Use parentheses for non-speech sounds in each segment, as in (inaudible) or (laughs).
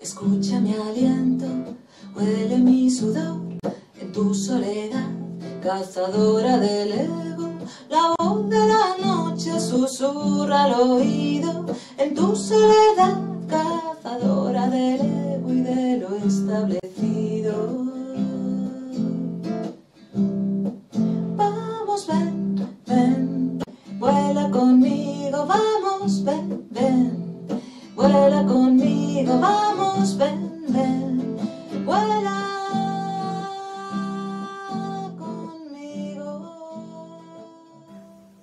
Escucha mi aliento, huele mi sudor en tu soledad, cazadora del ego. La voz de la noche susurra al oído en tu soledad, cazadora del ego y de lo establecido. Vamos, ven, ven, vuela conmigo, vamos, ven, ven, vuela conmigo, vamos nos venden.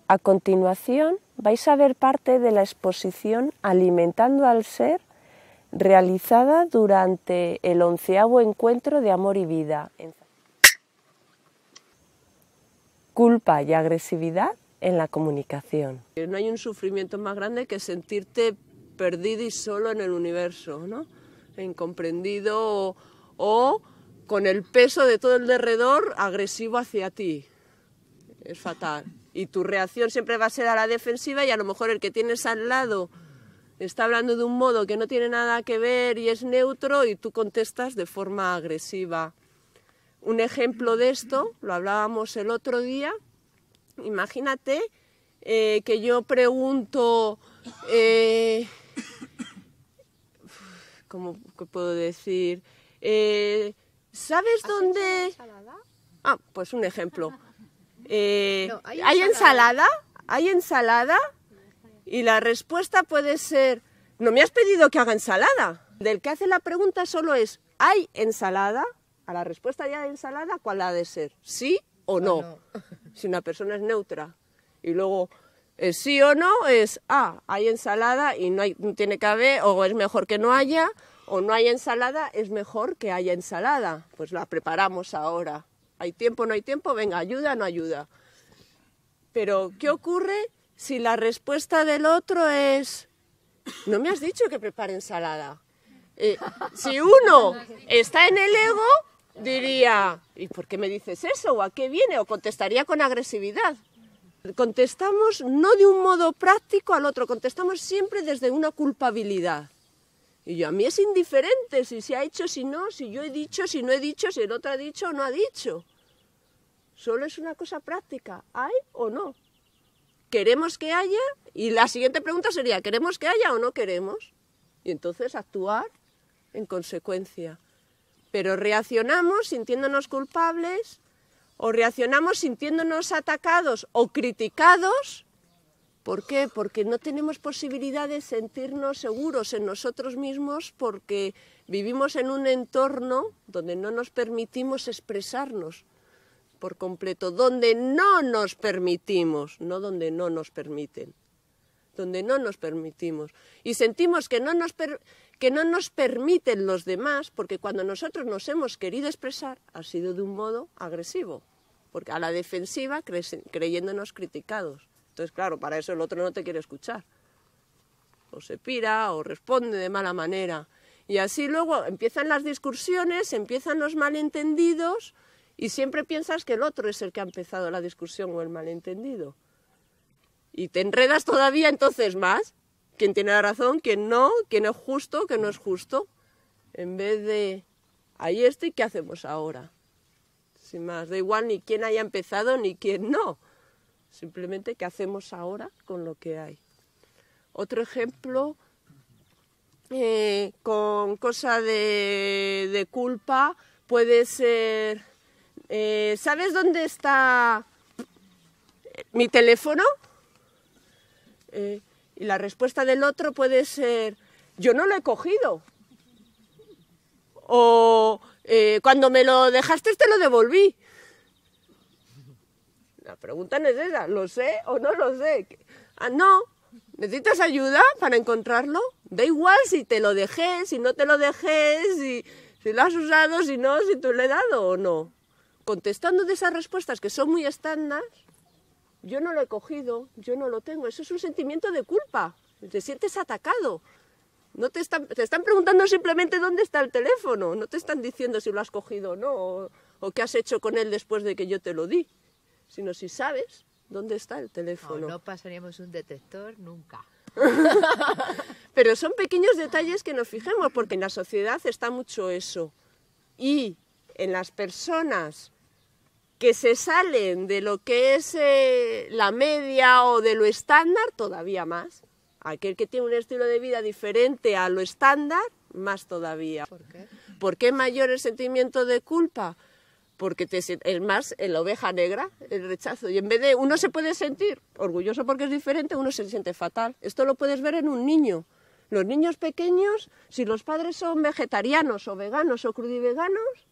A continuación vais a ver parte de la exposición Alimentando al Ser realizada durante el onceavo encuentro de Amor y Vida. Culpa y agresividad en la comunicación. No hay un sufrimiento más grande que sentirte perdido y solo en el universo, ¿no? incomprendido o, con el peso de todo el derredor agresivo hacia ti. Es fatal. Y tu reacción siempre va a ser a la defensiva y a lo mejor el que tienes al lado está hablando de un modo que no tiene nada que ver y es neutro y tú contestas de forma agresiva. Un ejemplo de esto, lo hablábamos el otro día, imagínate eh, que yo pregunto... Eh, ¿cómo puedo decir? Eh, ¿Sabes dónde? Ensalada? Ah, pues un ejemplo. (laughs) Eh, ¿hay, ensalada? ¿Hay ensalada? Y la respuesta puede ser, no me has pedido que haga ensalada. Del que hace la pregunta solo es, ¿hay ensalada? A la respuesta ya de ensalada, ¿cuál ha de ser? ¿Sí O no. Si una persona es neutra. Y luego, eh, sí o no es, ah, hay ensalada y no, tiene que haber, o es mejor que no haya, o no hay ensalada, es mejor que haya ensalada. Pues la preparamos ahora. Hay tiempo, o no hay tiempo, venga, ayuda, o no ayuda. Pero, ¿qué ocurre si la respuesta del otro es, no me has dicho que prepare ensalada? Eh, si uno está en el ego, diría, ¿y por qué me dices eso? ¿O a qué viene? O contestaría con agresividad. Contestamos no de un modo práctico al otro, contestamos siempre desde una culpabilidad. Y yo, a mí es indiferente si se ha hecho, si no, si yo he dicho, si no he dicho, si el otro ha dicho o no ha dicho. Solo es una cosa práctica, ¿hay o no? ¿Queremos que haya? Y la siguiente pregunta sería, ¿queremos que haya o no queremos? Y entonces actuar en consecuencia. Pero reaccionamos sintiéndonos culpables o reaccionamos sintiéndonos atacados o criticados. ¿Por qué? Porque no tenemos posibilidad de sentirnos seguros en nosotros mismos porque vivimos en un entorno donde no nos permitimos expresarnos por completo, donde no nos permitimos, no donde no nos permiten, donde no nos permitimos. Y sentimos que no nos, permitimos que no nos permiten los demás, porque cuando nosotros nos hemos querido expresar ha sido de un modo agresivo, porque a la defensiva creyéndonos criticados. Entonces, claro, para eso el otro no te quiere escuchar. O se pira o responde de mala manera. Y así luego empiezan las discusiones, empiezan los malentendidos y siempre piensas que el otro es el que ha empezado la discusión o el malentendido. Y te enredas todavía entonces más quién tiene la razón, quién no, quién es justo, quién no es justo, en vez de ahí estoy, ¿qué hacemos ahora? Sin más, da igual ni quién haya empezado ni quién no, simplemente qué hacemos ahora con lo que hay. Otro ejemplo, eh, con cosa de, culpa, puede ser, eh, ¿sabes dónde está mi teléfono? Eh, y la respuesta del otro puede ser, yo no lo he cogido. O eh, cuando me lo dejaste te lo devolví. La pregunta no es esa, ¿lo sé o no lo sé? Ah, no, ¿necesitas ayuda para encontrarlo? Da igual si te lo dejé, si no te lo dejé, si, si lo has usado, si no, si tú le he dado o no. Contestando de esas respuestas que son muy estándar, yo no lo he cogido, yo no lo tengo. Eso es un sentimiento de culpa, te sientes atacado. No te están, te están preguntando simplemente dónde está el teléfono, no te están diciendo si lo has cogido o no, o, qué has hecho con él después de que yo te lo di, sino si sabes dónde está el teléfono. No, no pasaríamos un detector nunca. (laughs) Pero son pequeños detalles que nos fijemos, porque en la sociedad está mucho eso. Y en las personas que se salen de lo que es eh, la media o de lo estándar, todavía más. Aquel que tiene un estilo de vida diferente a lo estándar, más todavía. ¿Por qué? mayor el sentimiento de culpa? Porque te, más, en la oveja negra, el rechazo. Y en vez de, uno se puede sentir orgulloso porque es diferente, uno se siente fatal. Esto lo puedes ver en un niño. Los niños pequeños, si los padres son vegetarianos o veganos o crudiveganos,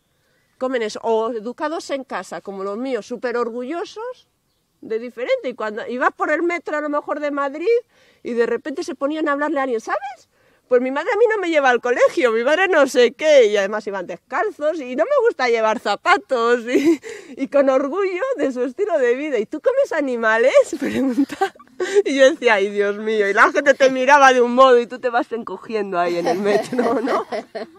comen o educados en casa, como los míos, súper orgullosos de diferente, y cuando ibas por el metro a lo mejor de Madrid y de repente se ponían a hablarle a alguien, ¿sabes? pues mi madre a mí no me lleva al colegio, mi madre no sé qué, y además iban descalzos, y no me gusta llevar zapatos, y, con orgullo de su estilo de vida. ¿Y tú comes animales? (laughs) Pregunta. Y yo decía, ay Dios mío, y la gente te miraba de un modo y tú te vas encogiendo ahí en el metro, ¿no?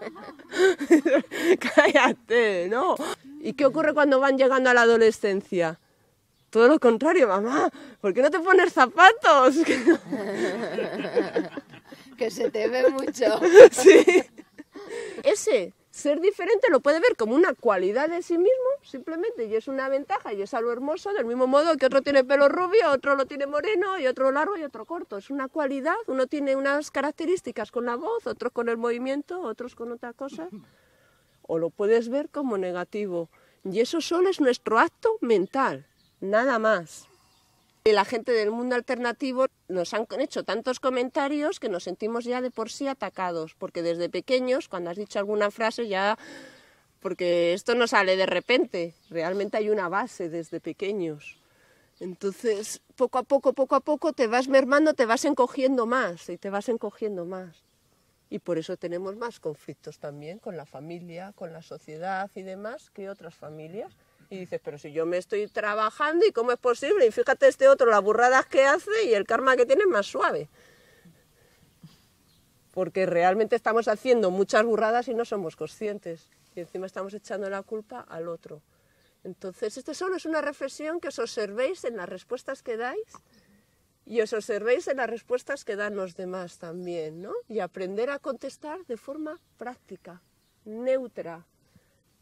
(laughs) Cállate, ¿no? ¿Y qué ocurre cuando van llegando a la adolescencia? Todo lo contrario, mamá, ¿por qué no te pones zapatos? (laughs) que se te ve mucho. (laughs) Sí. Ese ser diferente lo puede ver como una cualidad de sí mismo, simplemente, y es una ventaja, y es algo hermoso, del mismo modo que otro tiene pelo rubio, otro lo tiene moreno, y otro largo y otro corto. Es una cualidad, uno tiene unas características con la voz, otros con el movimiento, otros con otra cosa, o lo puedes ver como negativo. Y eso solo es nuestro acto mental, nada más la gente del mundo alternativo nos han hecho tantos comentarios que nos sentimos ya de por sí atacados, porque desde pequeños, cuando has dicho alguna frase, ya, porque esto no sale de repente, realmente hay una base desde pequeños. Entonces, poco a poco, poco a poco, te vas mermando, te vas encogiendo más y te vas encogiendo más. Y por eso tenemos más conflictos también con la familia, con la sociedad y demás que otras familias y dices, pero si yo me estoy trabajando y cómo es posible, y fíjate este otro, las burradas que hace y el karma que tiene es más suave. Porque realmente estamos haciendo muchas burradas y no somos conscientes. Y encima estamos echando la culpa al otro. Entonces, esto solo es una reflexión que os observéis en las respuestas que dais y os observéis en las respuestas que dan los demás también, ¿no? Y aprender a contestar de forma práctica, neutra.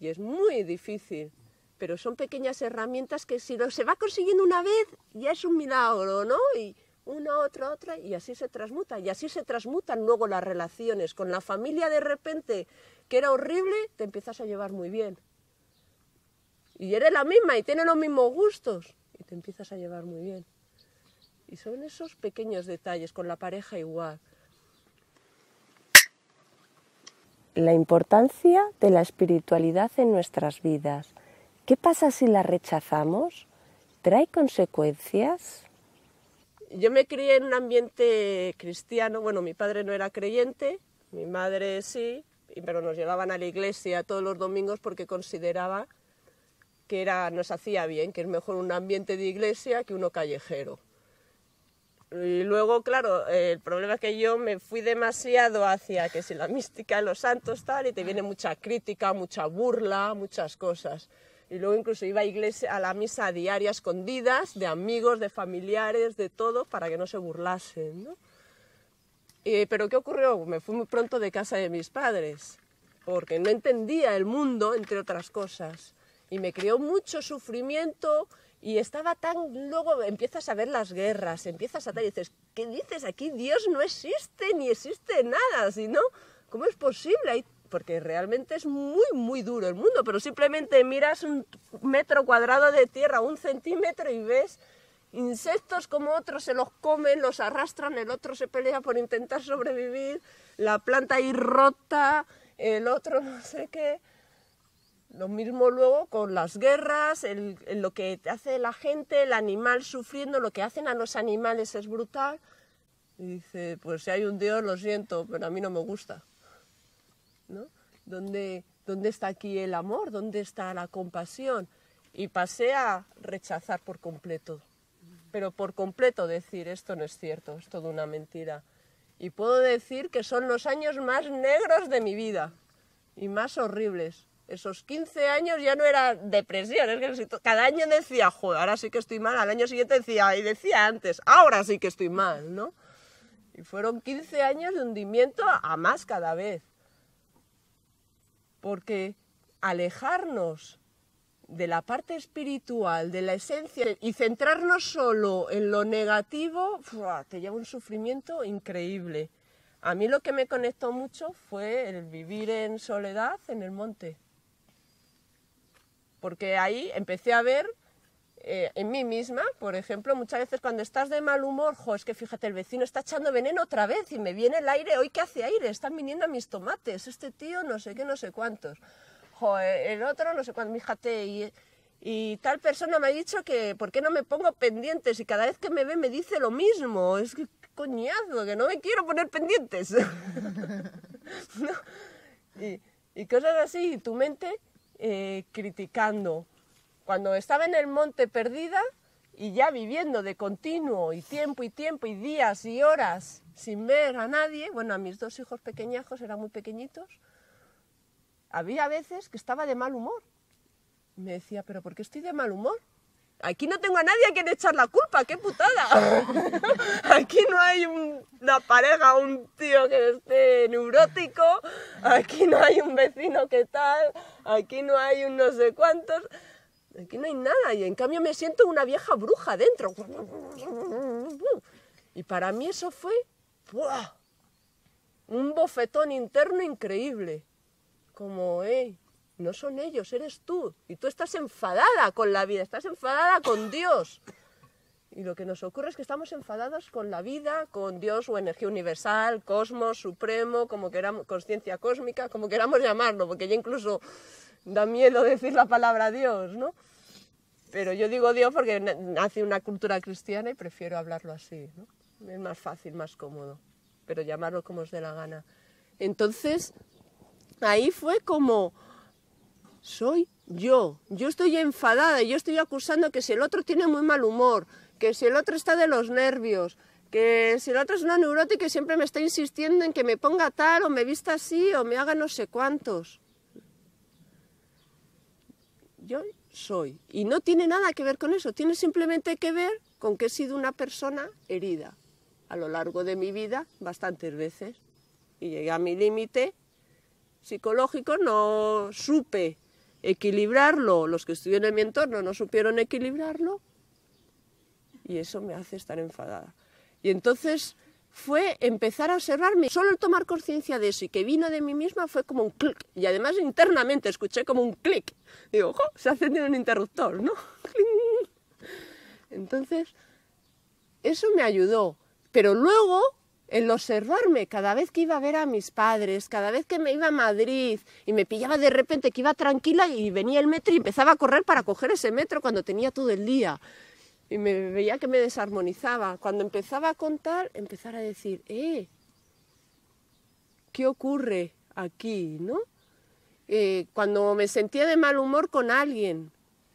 Y es muy difícil, pero son pequeñas herramientas que si lo, se va consiguiendo una vez ya es un milagro, ¿no? Y una, otra, otra, y así se transmuta, y así se transmutan luego las relaciones. Con la familia de repente, que era horrible, te empiezas a llevar muy bien. Y eres la misma y tienes los mismos gustos, y te empiezas a llevar muy bien. Y son esos pequeños detalles, con la pareja igual. La importancia de la espiritualidad en nuestras vidas ¿Qué pasa si la rechazamos? ¿Trae consecuencias? Yo me crié en un ambiente cristiano, bueno, mi padre no era creyente, mi madre sí, pero nos llevaban a la iglesia todos los domingos porque consideraba que era, nos hacía bien, que es mejor un ambiente de iglesia que uno callejero. Y luego, claro, el problema es que yo me fui demasiado hacia que si la mística de los santos tal, y te viene mucha crítica, mucha burla, muchas cosas y luego incluso iba a, iglesia, a la misa a diaria escondidas, de amigos, de familiares, de todo, para que no se burlasen. Pero ¿qué ocurrió? Me fui muy pronto de casa de mis padres, porque no entendía el mundo, entre otras cosas, y me creó mucho sufrimiento. Y estaba tan, luego empiezas a ver las guerras, empiezas a estar y dices, ¿qué dices? Aquí Dios no existe, ni existe nada, sino, ¿cómo es posible? porque realmente es muy, muy duro el mundo, pero simplemente miras un metro cuadrado de tierra, un centímetro y ves insectos como otros se los comen, los arrastran, el otro se pelea por intentar sobrevivir, la planta ahí rota, el otro (laughs) no sé qué. Lo mismo luego con las guerras, lo que hace la gente, el animal sufriendo, lo que hacen a los animales es brutal. Y dice, pues si hay un Dios, lo siento, pero a mí no me gusta donde ¿Dónde, está aquí el amor? ¿Dónde está la compasión? Y pasé a rechazar por completo, pero por completo decir, esto no es cierto, es toda una mentira. Y puedo decir que son los años más negros de mi vida y más horribles. Esos 15 años ya no era depresión, es que cada año decía, joder, ahora sí que estoy mal, al año siguiente decía, y decía antes, ahora sí que estoy mal, ¿no? Y fueron 15 años de hundimiento a más cada vez porque alejarnos de la parte espiritual, de la esencia, y centrarnos solo en lo negativo, te lleva un sufrimiento increíble. A mí lo que me conectó mucho fue el vivir en soledad en el monte, porque ahí empecé a ver eh, en mí misma, por ejemplo, muchas veces cuando estás de mal humor, es que fíjate, el vecino está echando veneno otra vez y me viene el aire, hoy que hace aire, están viniendo a mis tomates, este tío no sé qué, no sé cuántos, eh, el otro no sé cuántos. fíjate, y, tal persona me ha dicho que, ¿por qué no me pongo pendientes? Y cada vez que me ve me dice lo mismo, es que coñazo, que no me quiero poner pendientes. (laughs) y, cosas así, y tu mente eh, criticando cuando estaba en el monte perdida y ya viviendo de continuo y tiempo y tiempo y días y horas sin ver a nadie, bueno, a mis dos hijos pequeñajos eran muy pequeñitos, había veces que estaba de mal humor. Me decía, pero ¿por qué estoy de mal humor? Aquí no tengo a nadie a quien echar la culpa, qué putada. (laughs) Aquí no hay una pareja, un tío que esté neurótico, aquí no hay un vecino que tal, aquí no hay un no sé cuántos. Aquí no hay nada y en cambio me siento una vieja bruja dentro. Y para mí eso fue un bofetón interno increíble. Como, hey, no son ellos, eres tú. Y tú estás enfadada con la vida, estás enfadada con Dios. Y lo que nos ocurre es que estamos enfadados con la vida, con Dios o energía universal, cosmos, supremo, como queramos, conciencia cósmica, como queramos llamarlo, porque ya incluso da miedo decir la palabra Dios, ¿no? Pero yo digo Dios porque nace una cultura cristiana y prefiero hablarlo así, ¿no? Es más fácil, más cómodo, pero llamarlo como os dé la gana. Entonces, ahí fue como, soy yo, yo estoy enfadada, yo estoy acusando que si el otro tiene muy mal humor, que si el otro está de los nervios, que si el otro es una neurótica y siempre me está insistiendo en que me ponga tal o me vista así o me haga no sé cuántos. Yo soy. Y no tiene nada que ver con eso, tiene simplemente que ver con que he sido una persona herida a lo largo de mi vida bastantes veces. Y llegué a mi límite psicológico, no supe equilibrarlo, los que estuvieron en mi entorno no supieron equilibrarlo y eso me hace estar enfadada. Y entonces fue empezar a observarme. Solo el tomar conciencia de eso y que vino de mí misma fue como un clic. Y además internamente escuché como un clic. Digo, ojo, se ha encendido un interruptor, ¿no? (laughs) Entonces, eso me ayudó. Pero luego, el observarme cada vez que iba a ver a mis padres, cada vez que me iba a Madrid y me pillaba de repente que iba tranquila y venía el metro y empezaba a correr para coger ese metro cuando tenía todo el día y me veía que me desarmonizaba. Cuando empezaba a contar, empezar a decir, eh, ¿qué ocurre aquí? ¿No? Eh, cuando me sentía de mal humor con alguien,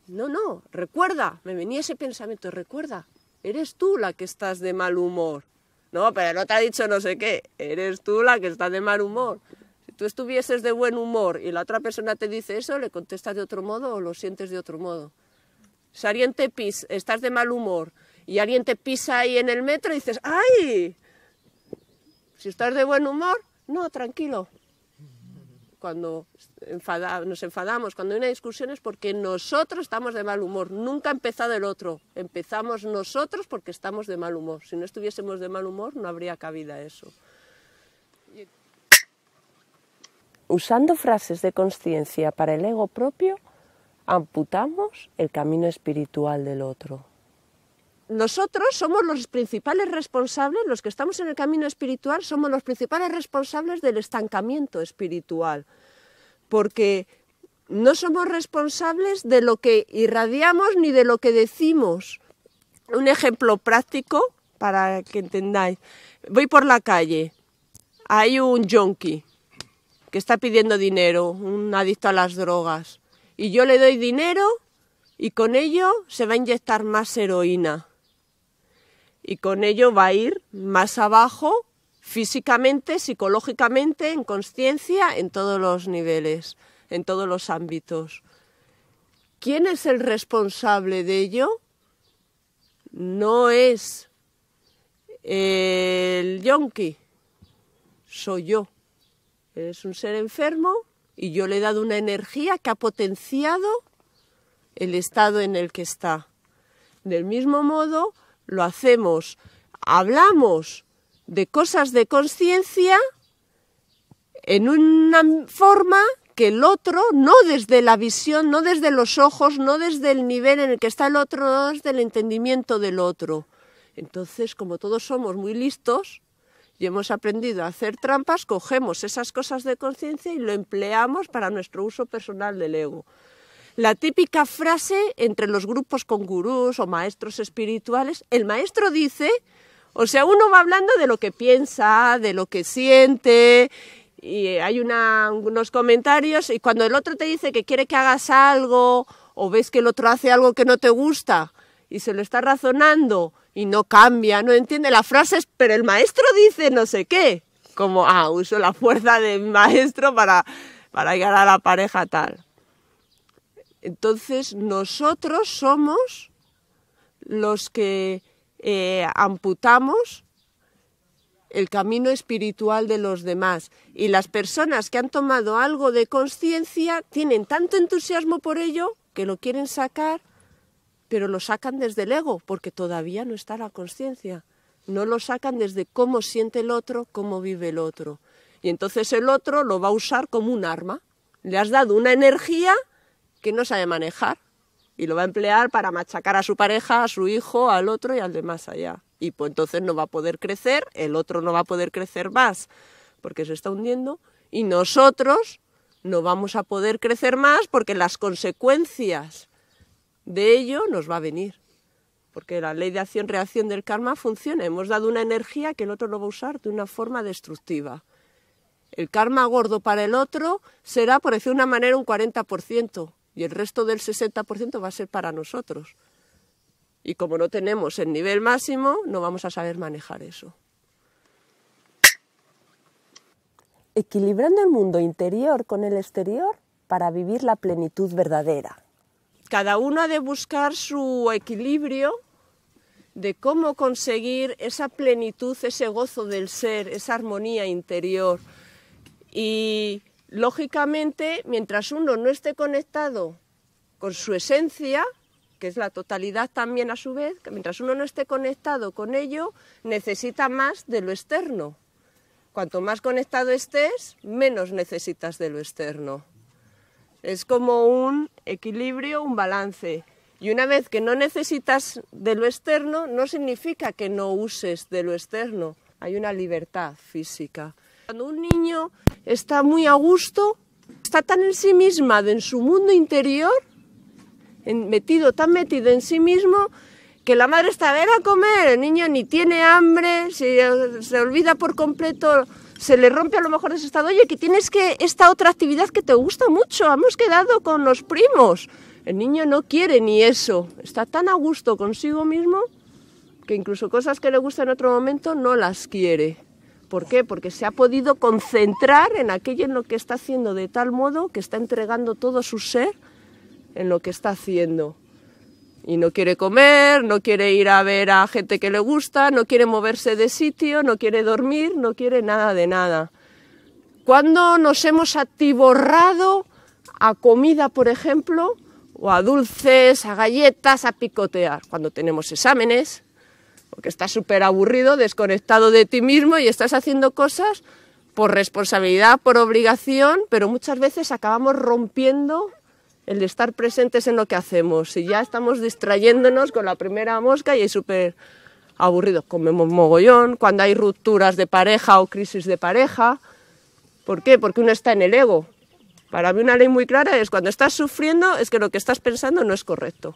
no, no, recuerda, me venía ese pensamiento, recuerda, eres tú la que estás de mal humor. No, pero no te ha dicho no sé qué, eres tú la que está de mal humor. Si tú estuvieses de buen humor y la otra persona te dice eso, le contestas de otro modo o lo sientes de otro modo. Si te pisa, estás de mal humor y alguien te pisa ahí en el metro y dices, ¡ay! Si estás de buen humor, no, tranquilo. Cuando nos enfadamos, cuando hay una discusión es porque nosotros estamos de mal humor. Nunca ha empezado el otro. Empezamos nosotros porque estamos de mal humor. Si no estuviésemos de mal humor, no habría cabida eso. Usando frases de conciencia para el ego propio, amputamos el camino espiritual del otro. Nosotros somos los principales responsables, los que estamos en el camino espiritual, somos los principales responsables del estancamiento espiritual, porque no somos responsables de lo que irradiamos ni de lo que decimos. Un ejemplo práctico para que entendáis. Voy por la calle, hay un yonki que está pidiendo dinero, un adicto a las drogas y yo le doy dinero y con ello se va a inyectar más heroína. Y con ello va a ir más abajo físicamente, psicológicamente, en conciencia, en todos los niveles, en todos los ámbitos. ¿Quién es el responsable de ello? No es eh, el yonki, soy yo. Eres un ser enfermo y yo le he dado una energía que ha potenciado el estado en el que está. Del mismo modo, lo hacemos, hablamos de cosas de conciencia en una forma que el otro, no desde la visión, no desde los ojos, no desde el nivel en el que está el otro, no desde el entendimiento del otro. Entonces, como todos somos muy listos, y hemos aprendido a hacer trampas, cogemos esas cosas de conciencia y lo empleamos para nuestro uso personal del ego. La típica frase entre los grupos con gurús o maestros espirituales, el maestro dice, o sea, uno va hablando de lo que piensa, de lo que siente, y hay unos comentarios, y cuando el otro te dice que quiere que hagas algo, o ves que el otro hace algo que no te gusta, y se lo está razonando, y no cambia, no entiende las frases, pero el maestro dice no sé qué. Como, ah, uso la fuerza del maestro para, para llegar a la pareja tal. Entonces nosotros somos los que eh, amputamos el camino espiritual de los demás. Y las personas que han tomado algo de conciencia tienen tanto entusiasmo por ello que lo quieren sacar pero lo sacan desde el ego, porque todavía no está la conciencia. No lo sacan desde cómo siente el otro, cómo vive el otro. Y entonces el otro lo va a usar como un arma. Le has dado una energía que no sabe manejar y lo va a emplear para machacar a su pareja, a su hijo, al otro y al demás allá. Y pues entonces no va a poder crecer, el otro no va a poder crecer más porque se está hundiendo y nosotros no vamos a poder crecer más porque las consecuencias de ello nos va a venir. Porque la ley de acción-reacción del karma funciona. Hemos dado una energía que el otro no va a usar de una forma destructiva. El karma gordo para el otro será, por decir una manera, un 40% y el resto del 60% va a ser para nosotros. Y como no tenemos el nivel máximo, no vamos a saber manejar eso. Equilibrando el mundo interior con el exterior para vivir la plenitud verdadera cada uno ha de buscar su equilibrio de cómo conseguir esa plenitud, ese gozo del ser, esa armonía interior. Y lógicamente, mientras uno no esté conectado con su esencia, que es la totalidad también a su vez, mientras uno no esté conectado con ello, necesita más de lo externo. Cuanto más conectado estés, menos necesitas de lo externo. Es como un equilibrio, un balance. Y una vez que no necesitas de lo externo, no significa que no uses de lo externo. Hay una libertad física. Cuando un niño está muy a gusto, está tan en sí misma, en su mundo interior, metido, tan metido en sí mismo, que la madre está a ver a comer, el niño ni tiene hambre, se olvida por completo se le rompe a lo mejor ese estado, oye, que tienes que esta otra actividad que te gusta mucho, hemos quedado con los primos. El niño no quiere ni eso, está tan a gusto consigo mismo que incluso cosas que le gustan en otro momento no las quiere. ¿Por qué? Porque se ha podido concentrar en aquello en lo que está haciendo de tal modo que está entregando todo su ser en lo que está haciendo y no quiere comer, no quiere ir a ver a gente que le gusta, no quiere moverse de sitio, no quiere dormir, no quiere nada de nada. Cuando nos hemos atiborrado a comida, por ejemplo, o a dulces, a galletas, a picotear? Cuando tenemos exámenes, porque estás súper aburrido, desconectado de ti mismo y estás haciendo cosas por responsabilidad, por obligación, pero muchas veces acabamos rompiendo el estar presentes en lo que hacemos. Si ya estamos distrayéndonos con la primera mosca y es súper aburrido, comemos mogollón, cuando hay rupturas de pareja o crisis de pareja. ¿Por qué? Porque uno está en el ego. Para mí una ley muy clara es cuando estás sufriendo es que lo que estás pensando no es correcto.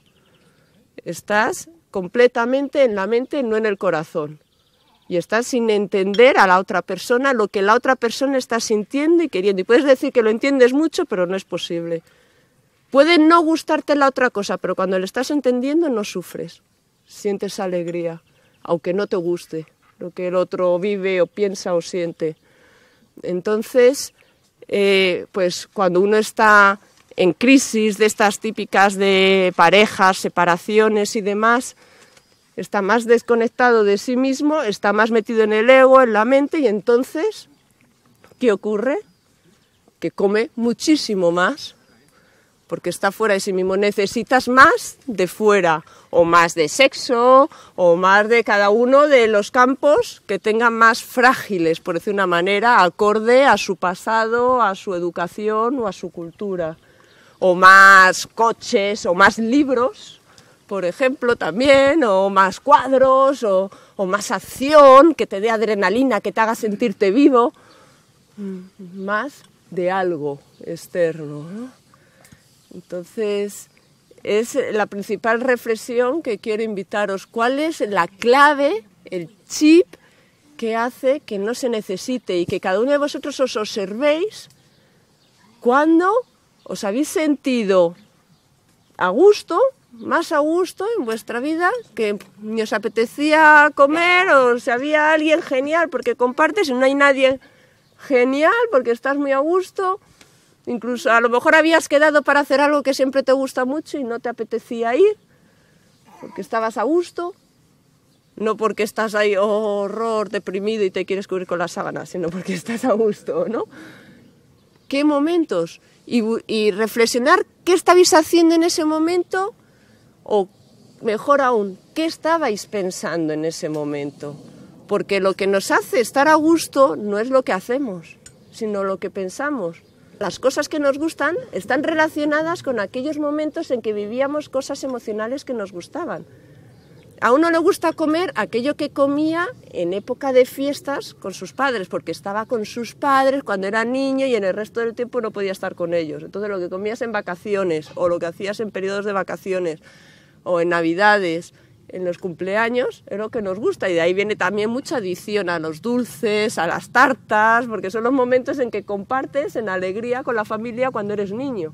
Estás completamente en la mente, no en el corazón. Y estás sin entender a la otra persona lo que la otra persona está sintiendo y queriendo. Y puedes decir que lo entiendes mucho, pero no es posible. Puede no gustarte la otra cosa, pero cuando le estás entendiendo no sufres, sientes alegría, aunque no te guste lo que el otro vive o piensa o siente. Entonces, eh, pues cuando uno está en crisis de estas típicas de parejas, separaciones y demás, está más desconectado de sí mismo, está más metido en el ego, en la mente y entonces, ¿qué ocurre? Que come muchísimo más porque está fuera de sí mismo. Necesitas más de fuera, o más de sexo, o más de cada uno de los campos que tengan más frágiles, por decir una manera, acorde a su pasado, a su educación o a su cultura. O más coches, o más libros, por ejemplo, también, o más cuadros, o, más acción que te dé adrenalina, que te haga sentirte vivo. Mm, más de algo externo. Entonces, es la principal reflexión que quiero invitaros. ¿Cuál es la clave, el chip que hace que no se necesite y que cada uno de vosotros os observéis cuando os habéis sentido a gusto, más a gusto en vuestra vida, que ni os apetecía comer o si había alguien genial porque compartes y no hay nadie genial porque estás muy a gusto? Incluso a lo mejor habías quedado para hacer algo que siempre te gusta mucho y no te apetecía ir, porque estabas a gusto, no porque estás ahí oh, horror, deprimido y te quieres cubrir con la sábanas, sino porque (laughs) estás a gusto, ¿no? ¿Qué momentos? Y, y reflexionar qué estabais haciendo en ese momento o mejor aún, qué estabais pensando en ese momento. Porque lo que nos hace estar a gusto no es lo que hacemos, sino lo que pensamos. Las cosas que nos gustan están relacionadas con aquellos momentos en que vivíamos cosas emocionales que nos gustaban. A uno le gusta comer aquello que comía en época de fiestas con sus padres, porque estaba con sus padres cuando era niño y en el resto del tiempo no podía estar con ellos. Entonces lo que comías en vacaciones o lo que hacías en periodos de vacaciones o en navidades en los cumpleaños, es lo que nos gusta y de ahí viene también mucha adición a los dulces, a las tartas, porque son los momentos en que compartes en alegría con la familia cuando eres niño.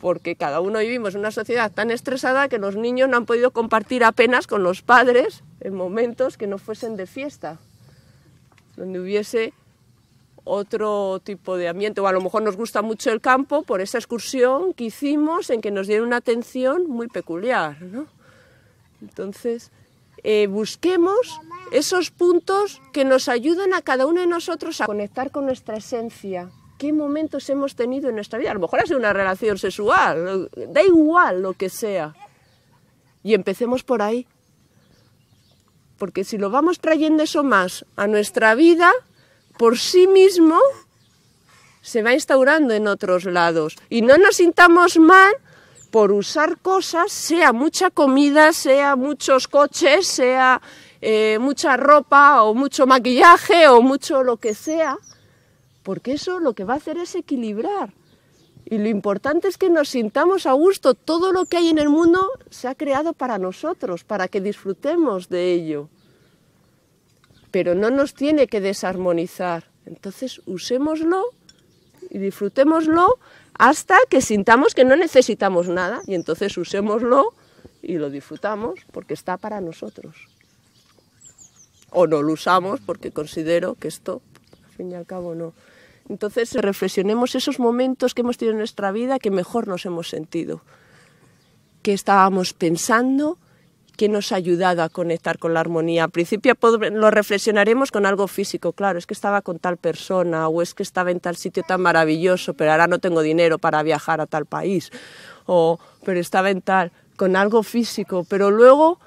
Porque cada uno vivimos en una sociedad tan estresada que los niños no han podido compartir apenas con los padres en momentos que no fuesen de fiesta, donde hubiese otro tipo de ambiente. O a lo mejor nos gusta mucho el campo por esa excursión que hicimos en que nos dieron una atención muy peculiar, ¿no? Entonces, eh, busquemos esos puntos que nos ayudan a cada uno de nosotros a conectar con nuestra esencia. ¿Qué momentos hemos tenido en nuestra vida? A lo mejor ha sido una relación sexual, da igual lo que sea. Y empecemos por ahí. Porque si lo vamos trayendo eso más a nuestra vida, por sí mismo se va instaurando en otros lados. Y no nos sintamos mal por usar cosas, sea mucha comida, sea muchos coches, sea eh, mucha ropa o mucho maquillaje o mucho lo que sea, porque eso lo que va a hacer es equilibrar. Y lo importante es que nos sintamos a gusto. Todo lo que hay en el mundo se ha creado para nosotros, para que disfrutemos de ello. Pero no nos tiene que desarmonizar. Entonces usémoslo y disfrutémoslo hasta que sintamos que no necesitamos nada y entonces usémoslo y lo disfrutamos porque está para nosotros. O no lo usamos porque considero que esto, al fin y al cabo, no. Entonces reflexionemos esos momentos que hemos tenido en nuestra vida que mejor nos hemos sentido, que estábamos pensando, que nos ha ayudado a conectar con la armonía. Al principio lo reflexionaremos con algo físico, claro, es que estaba con tal persona o es que estaba en tal sitio tan maravilloso, pero ahora no tengo dinero para viajar a tal país, o pero estaba en tal, con algo físico, pero luego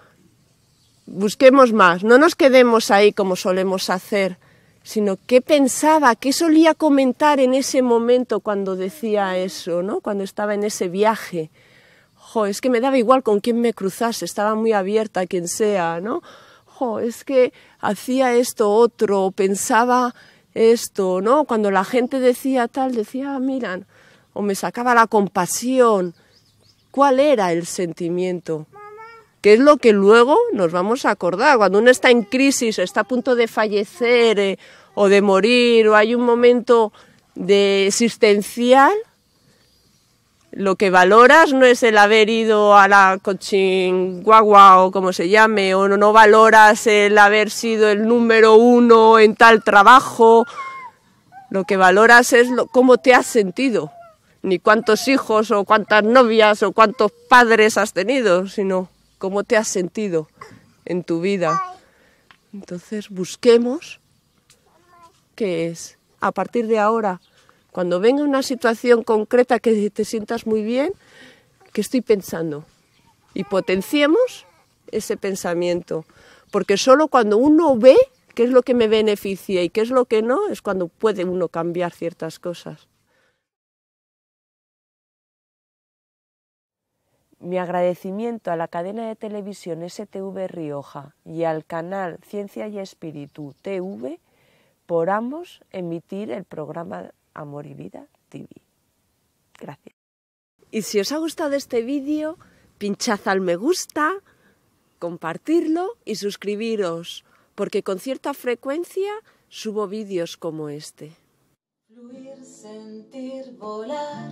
busquemos más, no nos quedemos ahí como solemos hacer, sino qué pensaba, qué solía comentar en ese momento cuando decía eso, ¿no? cuando estaba en ese viaje jo, es que me daba igual con quién me cruzase, estaba muy abierta a quien sea, ¿no? Jo, es que hacía esto otro, pensaba esto, ¿no? Cuando la gente decía tal, decía, ah, miran, o me sacaba la compasión. ¿Cuál era el sentimiento? que es lo que luego nos vamos a acordar. Cuando uno está en crisis, está a punto de fallecer eh, o de morir, o hay un momento de existencial, lo que valoras no es el haber ido a la cochinguagua o como se llame, o no valoras el haber sido el número uno en tal trabajo. Lo que valoras es cómo te has sentido, ni cuántos hijos o cuántas novias o cuántos padres has tenido, sino cómo te has sentido en tu vida. Entonces busquemos qué es a partir de ahora cuando venga una situación concreta que te sientas muy bien, que estoy pensando. Y potenciemos ese pensamiento, porque solo cuando uno ve qué es lo que me beneficia y qué es lo que no, es cuando puede uno cambiar ciertas cosas. Mi agradecimiento a la cadena de televisión STV Rioja y al canal Ciencia y Espíritu TV por ambos emitir el programa Amor y Vida TV. Gracias. Y si os ha gustado este vídeo, pinchad al me gusta, compartirlo y suscribiros, porque con cierta frecuencia subo vídeos como este. Fluir, sentir, volar,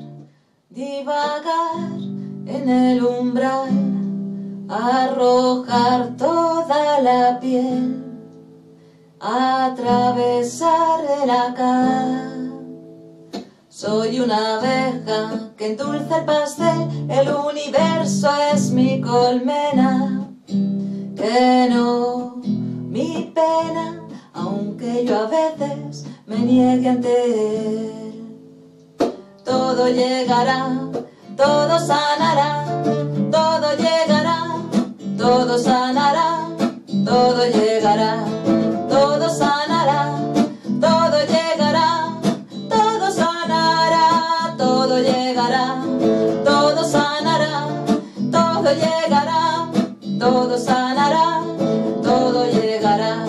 divagar en el umbral, arrojar toda la piel, atravesar soy una abeja que endulza el pastel, el universo es mi colmena. Que no, mi pena, aunque yo a veces me niegue ante él. Todo llegará, todo sanará, todo llegará, todo sanará, todo llegará. todo llegará,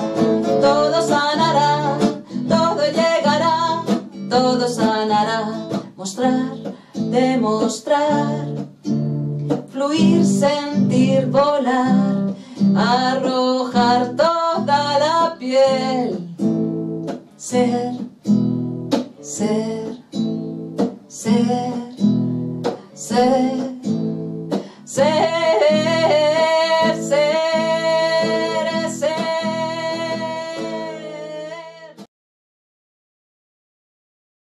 todo sanará, todo llegará, todo sanará. Mostrar, demostrar, fluir, sentir, volar, arrojar toda la piel, ser